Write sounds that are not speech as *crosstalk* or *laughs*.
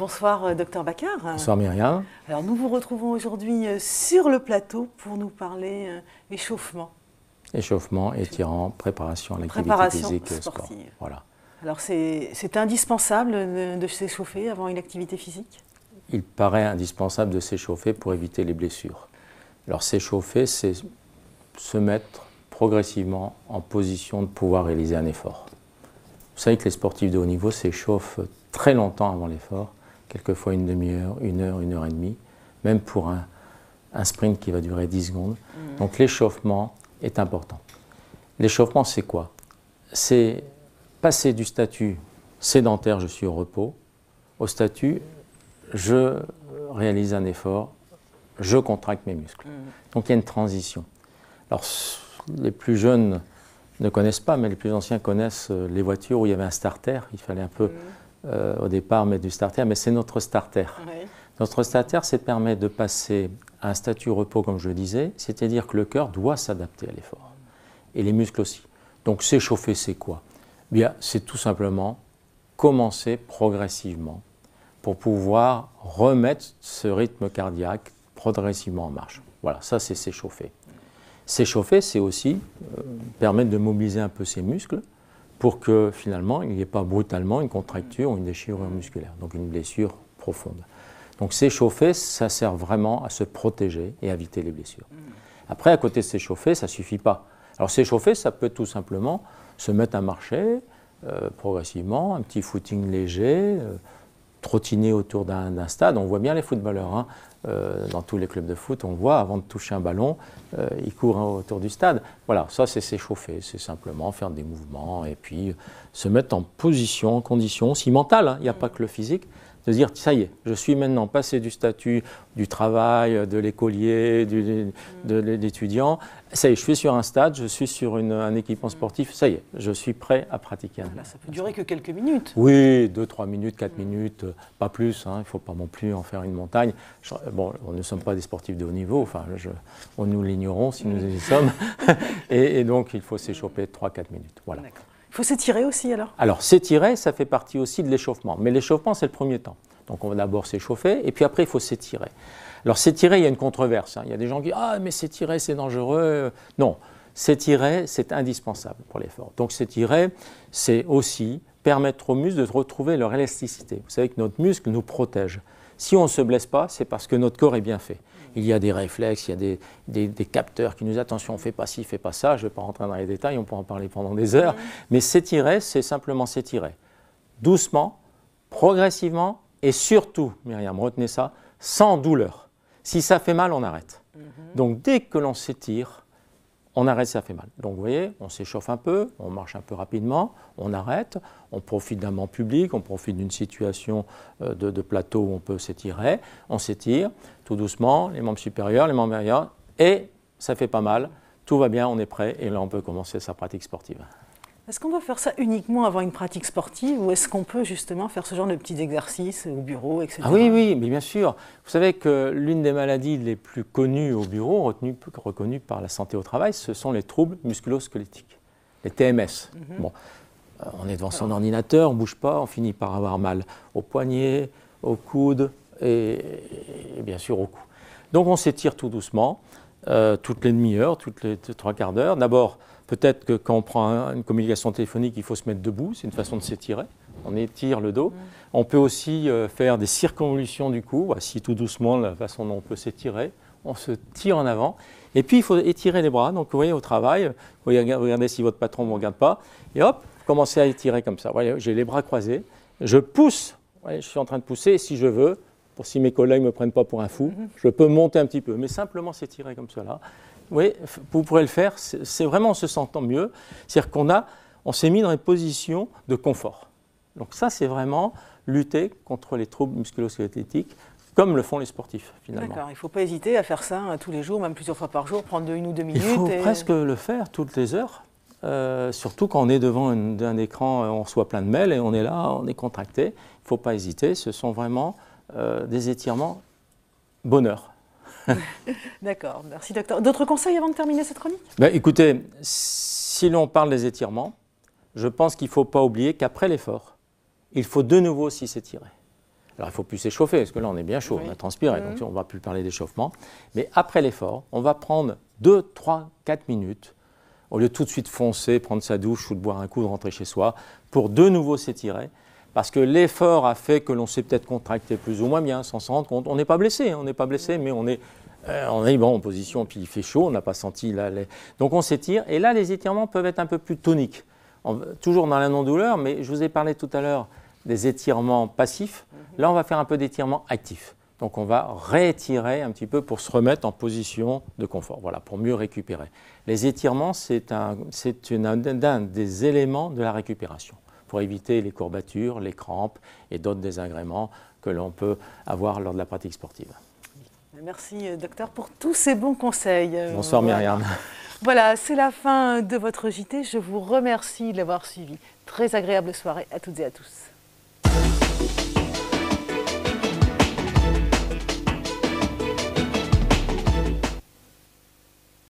Bonsoir, euh, docteur Baccar. Bonsoir, Myriam. Alors, nous vous retrouvons aujourd'hui euh, sur le plateau pour nous parler euh, échauffement. Échauffement, étirant, préparation à l'activité physique, sportive. Voilà. Alors, c'est indispensable de s'échauffer avant une activité physique Il paraît indispensable de s'échauffer pour éviter les blessures. Alors, s'échauffer, c'est se mettre progressivement en position de pouvoir réaliser un effort. Vous savez que les sportifs de haut niveau s'échauffent très longtemps avant l'effort quelquefois une demi-heure, une heure, une heure et demie, même pour un, sprint qui va durer 10 secondes. Mm. Donc l'échauffement est important. L'échauffement, c'est quoi C'est passer du statut sédentaire, je suis au repos, au statut je réalise un effort, je contracte mes muscles. Mm. Donc il y a une transition. Alors les plus jeunes ne connaissent pas, mais les plus anciens connaissent euh, les voitures où il y avait un starter, il fallait un peu mm. Euh, au départ mettre du starter, mais c'est notre starter. Notre starter, c'est permet de passer à un statut repos, comme je le disais, c'est-à-dire que le cœur doit s'adapter à l'effort, et les muscles aussi. Donc s'échauffer, c'est quoi eh c'est tout simplement commencer progressivement pour pouvoir remettre ce rythme cardiaque progressivement en marche. Voilà, ça c'est s'échauffer. S'échauffer, c'est aussi euh, permettre de mobiliser un peu ses muscles, pour que finalement il n'y ait pas brutalement une contracture ou une déchirure musculaire, donc une blessure profonde. Donc s'échauffer, ça sert vraiment à se protéger et à éviter les blessures. Après, à côté de s'échauffer, ça ne suffit pas. Alors s'échauffer, ça peut tout simplement se mettre à marcher euh, progressivement, un petit footing léger. Euh, trottiner autour d'un stade. On voit bien les footballeurs. Hein. Euh, dans tous les clubs de foot, on voit, avant de toucher un ballon, euh, ils courent hein, autour du stade. Voilà, ça c'est s'échauffer, c'est simplement faire des mouvements et puis se mettre en position, en condition, aussi mentale, hein. il n'y a pas que le physique, de dire ça y est, je suis maintenant passé du statut du travail, de l'écolier, de mm. l'étudiant, ça y est, je suis sur un stade, je suis sur un équipement mm. sportif, ça y est, je suis prêt à pratiquer. Ah, là, ça peut durer que quelques minutes. Oui, deux, trois minutes, quatre mm. minutes, pas plus, hein. il ne faut pas non plus en faire une montagne. bon, on ne sommes pas des sportifs de haut niveau, enfin, on nous l'ignorons si nous y sommes, *laughs* et, donc il faut s'échoper trois, quatre minutes. Voilà. Il faut s'étirer aussi alors Alors s'étirer, ça fait partie aussi de l'échauffement. Mais l'échauffement, c'est le premier temps. Donc on va d'abord s'échauffer et puis après, il faut s'étirer. Alors s'étirer, il y a une controverse. Hein. Il y a des gens qui disent Ah, mais s'étirer, c'est dangereux. Non, s'étirer, c'est indispensable pour l'effort. Donc s'étirer, c'est aussi permettre aux muscles de retrouver leur élasticité. Vous savez que notre muscle nous protège. Si on ne se blesse pas, c'est parce que notre corps est bien fait. Il y a des réflexes, il y a des, capteurs qui nous disent attention, fait pas ci, fait pas ça. Je ne vais pas rentrer dans les détails, on peut en parler pendant des heures. Mais s'étirer, c'est simplement s'étirer. Doucement, progressivement et surtout, Myriam, retenez ça, sans douleur. Si ça fait mal, on arrête. Mhm. Donc dès que l'on s'étire, on arrête, ça fait mal. Donc vous voyez, on s'échauffe un peu, on marche un peu rapidement, on arrête, on profite d'un moment public, on profite d'une situation euh, de, plateau où on peut s'étirer, on s'étire tout doucement, les membres supérieurs, les membres inférieurs, et ça fait pas mal, tout va bien, on est prêt, et là on peut commencer sa pratique sportive. Est-ce qu'on doit faire ça uniquement avant une pratique sportive ou est-ce qu'on peut justement faire ce genre de petits exercices au bureau, etc. Ah oui, oui, mais bien sûr. Vous savez que l'une des maladies les plus connues au bureau, retenue, reconnue par la santé au travail, ce sont les troubles musculosquelettiques, les TMS. Mhm. Bon, euh, on est devant son ordinateur, on ne bouge pas, on finit par avoir mal au poignet, au coude et, bien sûr au cou. Donc on s'étire tout doucement, euh, toutes les demi-heures, toutes les trois quarts d'heure. D'abord, Peut-être que quand on prend une communication téléphonique, il faut se mettre debout, c'est une façon de s'étirer. On étire le dos. Mm. On peut aussi euh, faire des circonvolutions du cou, assis bah, tout doucement, la façon dont on peut s'étirer. On se tire en avant. Et puis, il faut étirer les bras. Donc, vous voyez, au travail, vous regardez si votre patron ne vous regarde pas. Et hop, commencez à étirer comme ça. Vous voyez, j'ai les bras croisés. Je pousse. je suis en train de pousser. Si je veux, pour si mes collègues ne me prennent pas pour un fou, mm-hmm. je peux monter un petit peu. Mais simplement s'étirer comme cela. Oui, vous pourrez le faire. C'est vraiment en se sentant mieux. C'est-à-dire qu'on a, on s'est mis dans une position de confort. Donc ça, c'est vraiment lutter contre les troubles musculosquelettiques comme le font les sportifs finalement. D'accord, il ne faut pas hésiter à faire ça hein, tous les jours, même plusieurs fois par jour, prendre une ou deux minutes. Il faut presque le faire toutes les heures, euh, surtout quand on est devant un écran, euh, on reçoit plein de mails et on est là, on est contracté. Il ne faut pas hésiter, ce sont vraiment euh, des étirements bonheur. *laughs* D'accord, merci docteur. D'autres conseils avant de terminer cette chronique ben, Écoutez, si l'on parle des étirements, je pense qu'il ne faut pas oublier qu'après l'effort, il faut de nouveau s'y s'étirer. Alors il ne faut plus s'échauffer, parce que là on est bien chaud, on a transpiré, donc mhm. on ne va plus parler d'échauffement. Mais après l'effort, on va prendre 2, 3, 4 minutes, au lieu de tout de suite foncer, prendre sa douche ou de boire un coup, de rentrer chez soi, pour de nouveau s'étirer parce que l'effort a fait que l'on s'est peut-être contracté plus ou moins bien, sans s'en rendre compte. On n'est pas blessé, hein, on n'est pas blessé, mais on est, euh, on est bon, en position, puis il fait chaud, on n'a pas senti. la Donc on s'étire, et là, les étirements peuvent être un peu plus toniques, toujours dans la non-douleur, mais je vous ai parlé tout à l'heure des étirements passifs. Là, on va faire un peu d'étirement actif. Donc on va réétirer un petit peu pour se remettre en position de confort, voilà, pour mieux récupérer. Les étirements, c'est un, un des éléments de la récupération pour éviter les courbatures, les crampes et d'autres désagréments que l'on peut avoir lors de la pratique sportive. Merci, docteur, pour tous ces bons conseils. Euh, Bonsoir, Myriam. Voilà, c'est la fin de votre JT. Je vous remercie de l'avoir suivi. Très agréable soirée à toutes et à tous.